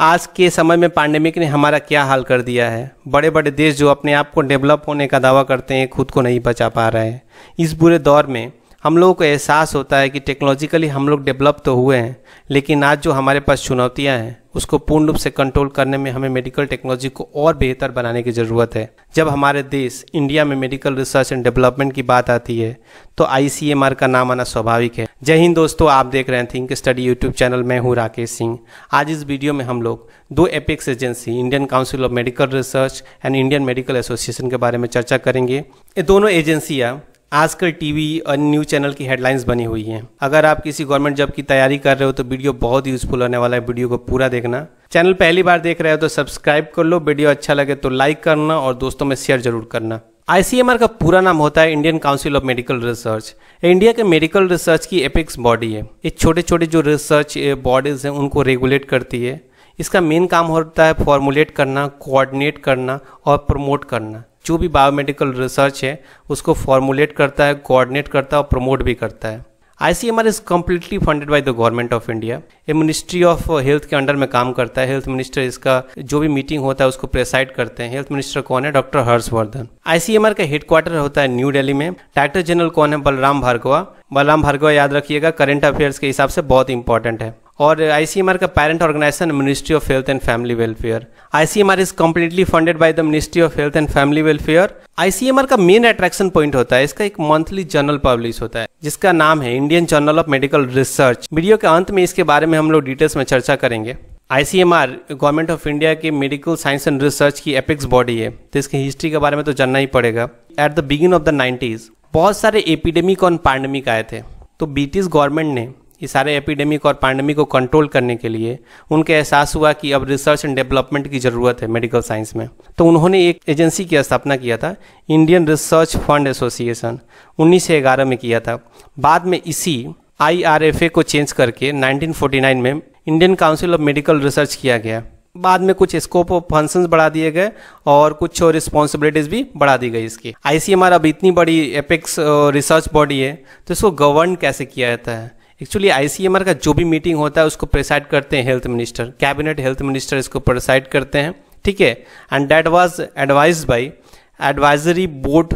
आज के समय में पैंडेमिक ने हमारा क्या हाल कर दिया है बड़े बड़े देश जो अपने आप को डेवलप होने का दावा करते हैं खुद को नहीं बचा पा रहे हैं इस बुरे दौर में हम लोगों को एहसास होता है कि टेक्नोलॉजिकली हम लोग डेवलप तो हुए हैं लेकिन आज जो हमारे पास चुनौतियां हैं उसको पूर्ण रूप से कंट्रोल करने में हमें मेडिकल टेक्नोलॉजी को और बेहतर बनाने की ज़रूरत है जब हमारे देश इंडिया में मेडिकल रिसर्च एंड डेवलपमेंट की बात आती है तो आई का नाम आना स्वाभाविक है जय हिंद दोस्तों आप देख रहे हैं थिंक स्टडी यूट्यूब चैनल मैं हूँ राकेश सिंह आज इस वीडियो में हम लोग दो apex agency Indian council of medical research and Indian medical association के बारे में चर्चा करेंगे ये दोनों एजेंसियाँ आजकल टीवी और न्यूज़ चैनल की हेडलाइंस बनी हुई हैं अगर आप किसी गवर्नमेंट जॉब की तैयारी कर रहे हो तो वीडियो बहुत यूजफुल होने वाला है वीडियो को पूरा देखना चैनल पहली बार देख रहे हो तो सब्सक्राइब कर लो वीडियो अच्छा लगे तो लाइक करना और दोस्तों में शेयर जरूर करना आईसीएमआर का पूरा नाम होता है Indian council of medical research India के मेडिकल रिसर्च की एपिक्स बॉडी है ये छोटे छोटे जो रिसर्च बॉडीज हैं उनको रेगुलेट करती है इसका मेन काम होता है फॉर्मुलेट करना कोऑर्डिनेट करना और प्रमोट करना जो भी बायोमेडिकल रिसर्च है उसको फॉर्मुलेट करता है कोऑर्डिनेट करता है और प्रमोट भी करता है ICMR is completely funded by the government of India ये मिनिस्ट्री ऑफ हेल्थ के अंडर में काम करता है हेल्थ मिनिस्टर इसका जो भी मीटिंग होता है उसको प्रेसाइड करते हैं हेल्थ मिनिस्टर कौन है डॉक्टर हर्षवर्धन आईसीएमआर का हेडक्वार्टर होता है न्यू दिल्ली में डायरेक्टर जनरल कौन है बलराम भार्गवा बलराम भार्गवा याद रखिएगा करेंट अफेयर्स के हिसाब से बहुत इंपॉर्टेंट है और आई का parent organization Ministry of Health and Family Welfare. ICMR is completely funded by the Ministry of Health and Family Welfare. R का मेन अट्रैक्शन पॉइंट होता है इसका एक मंथली जर्नल पब्लिश होता है जिसका नाम है Indian journal of medical research video के अंत में इसके बारे में हम लोग डिटेल्स में चर्चा करेंगे आईसीएमआर गवर्नमेंट ऑफ इंडिया की मेडिकल साइंस एंड रिसर्च की एपिक्स बॉडी है तो इसकी हिस्ट्री के बारे में तो जानना ही पड़ेगा at the begin of the nineties बहुत सारे एपिडेमिक और पैंडमिक आए थे तो ब्रिटिश गवर्नमेंट ने ये सारे एपिडेमिक और पैंडमिक को कंट्रोल करने के लिए उनके एहसास हुआ कि अब रिसर्च एंड डेवलपमेंट की ज़रूरत है मेडिकल साइंस में तो उन्होंने एक एजेंसी की स्थापना किया था इंडियन रिसर्च फंड एसोसिएशन उन्नीस में किया था बाद में इसी आई को चेंज करके 1949 में Indian council of medical research किया गया बाद में कुछ स्कोप ऑफ फंक्शन बढ़ा दिए गए और कुछ और रिस्पॉन्सिबिलिटीज भी बढ़ा दी गई इसकी आईसीएमआर अब इतनी बड़ी एपेक्स रिसर्च बॉडी है तो इसको गवर्न कैसे किया जाता है एक्चुअली आईसीएमआर का जो भी मीटिंग होता है उसको प्रेसाइड करते हैं health minister cabinet health minister इसको प्रेसाइड करते हैं ठीक है and that was advise by advisory board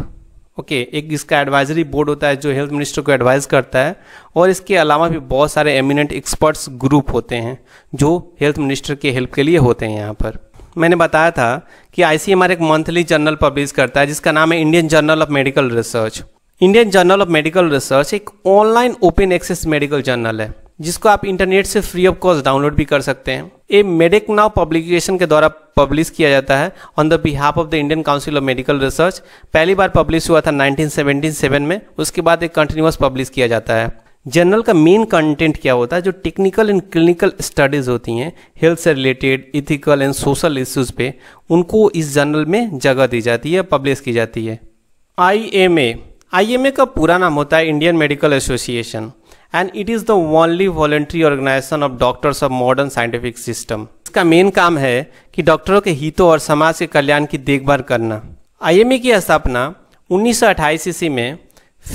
okay एक इसका एडवाइजरी बोर्ड होता है जो हेल्थ मिनिस्टर को एडवाइज करता है और इसके अलावा भी बहुत सारे एमिनेंट एक्सपर्ट्स ग्रुप होते हैं जो हेल्थ मिनिस्टर के हेल्प के लिए होते हैं यहाँ पर मैंने बताया था कि आई एक मंथली जर्नल पब्लिश करता है जिसका नाम है Indian journal of medical research Indian journal of medical research एक online open access medical journal है जिसको आप इंटरनेट से फ्री ऑफ कॉस्ट डाउनलोड भी कर सकते हैं ये मेडिक नाउ पब्लिकेशन के द्वारा पब्लिश किया जाता है on the behalf of the Indian council of medical Research पहली बार पब्लिश हुआ था 1977 में उसके बाद एक कंटिन्यूस पब्लिश किया जाता है जर्नल का मेन कंटेंट क्या होता है जो टेक्निकल एंड क्लिनिकल स्टडीज होती हैं हेल्थ से related ethical and social issues पे उनको इस जर्नल में जगह दी जाती है पब्लिश की जाती है आई एम ए आईएमए का पूरा नाम होता है Indian medical Association and it is the only voluntary organization of doctors of modern scientific system इसका मेन काम है कि डॉक्टरों के हितों और समाज के कल्याण की देखभाल करना आईएमए की स्थापना उन्नीस ईस्वी में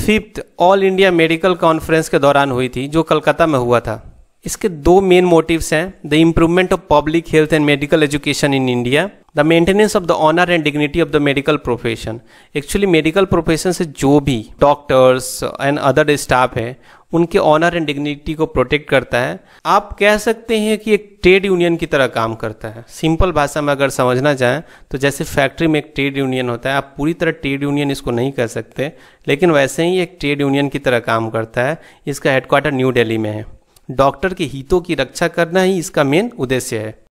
fifth All India Medical Conference के दौरान हुई थी जो कलकत्ता में हुआ था इसके दो मेन मोटिव्स हैं the improvement of public health and medical education in India the maintenance of the honour and dignity of the medical profession actually medical profession से जो भी डॉक्टर्स एंड अदर स्टाफ है उनके ऑनर एंड डिग्निटी को protect करता है आप कह सकते हैं कि एक ट्रेड यूनियन की तरह काम करता है सिंपल भाषा में अगर समझना चाहें तो जैसे फैक्ट्री में एक ट्रेड यूनियन होता है आप पूरी तरह ट्रेड यूनियन इसको नहीं कह सकते लेकिन वैसे ही एक ट्रेड यूनियन की तरह काम करता है इसका हेडक्वार्टर न्यू डेली में है डॉक्टर के हितों की रक्षा करना ही इसका मेन उद्देश्य है